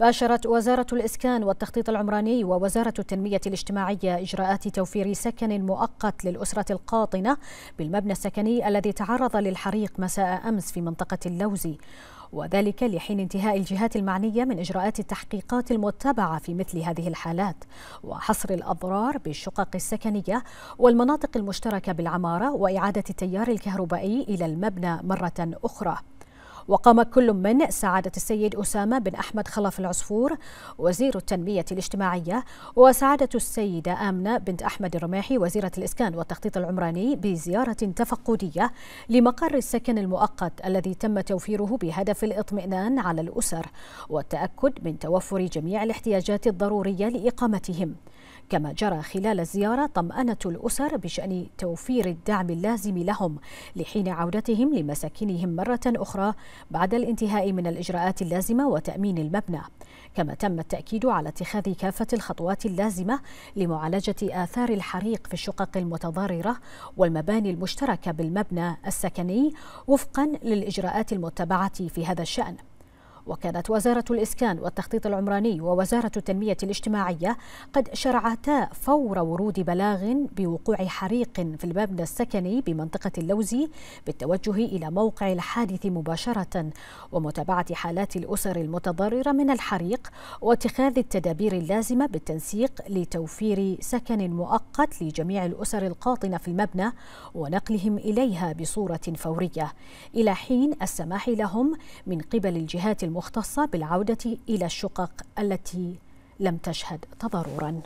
باشرت وزارة الإسكان والتخطيط العمراني ووزارة التنمية الاجتماعية إجراءات توفير سكن مؤقت للأسرة القاطنة بالمبنى السكني الذي تعرض للحريق مساء أمس في منطقة اللوزي وذلك لحين انتهاء الجهات المعنية من إجراءات التحقيقات المتبعة في مثل هذه الحالات وحصر الأضرار بالشقق السكنية والمناطق المشتركة بالعمارة وإعادة التيار الكهربائي إلى المبنى مرة أخرى وقام كل من سعادة السيد أسامة بن أحمد خلف العصفور وزير التنمية الاجتماعية وسعادة السيدة آمنة بنت أحمد الرماحي وزيرة الإسكان والتخطيط العمراني بزيارة تفقدية لمقر السكن المؤقت الذي تم توفيره بهدف الإطمئنان على الأسر والتأكد من توفر جميع الاحتياجات الضرورية لإقامتهم كما جرى خلال الزيارة طمأنة الأسر بشأن توفير الدعم اللازم لهم لحين عودتهم لمساكنهم مرة أخرى بعد الانتهاء من الإجراءات اللازمة وتأمين المبنى كما تم التأكيد على اتخاذ كافة الخطوات اللازمة لمعالجة آثار الحريق في الشقق المتضررة والمباني المشتركة بالمبنى السكني وفقا للإجراءات المتبعة في هذا الشأن وكانت وزارة الإسكان والتخطيط العمراني ووزارة التنمية الاجتماعية قد شرعتا فور ورود بلاغ بوقوع حريق في المبنى السكني بمنطقة اللوزي بالتوجه إلى موقع الحادث مباشرة ومتابعة حالات الأسر المتضررة من الحريق واتخاذ التدابير اللازمة بالتنسيق لتوفير سكن مؤقت لجميع الأسر القاطنة في المبنى ونقلهم إليها بصورة فورية إلى حين السماح لهم من قبل الجهات المختصة بالعودة إلى الشقق التي لم تشهد تضرراً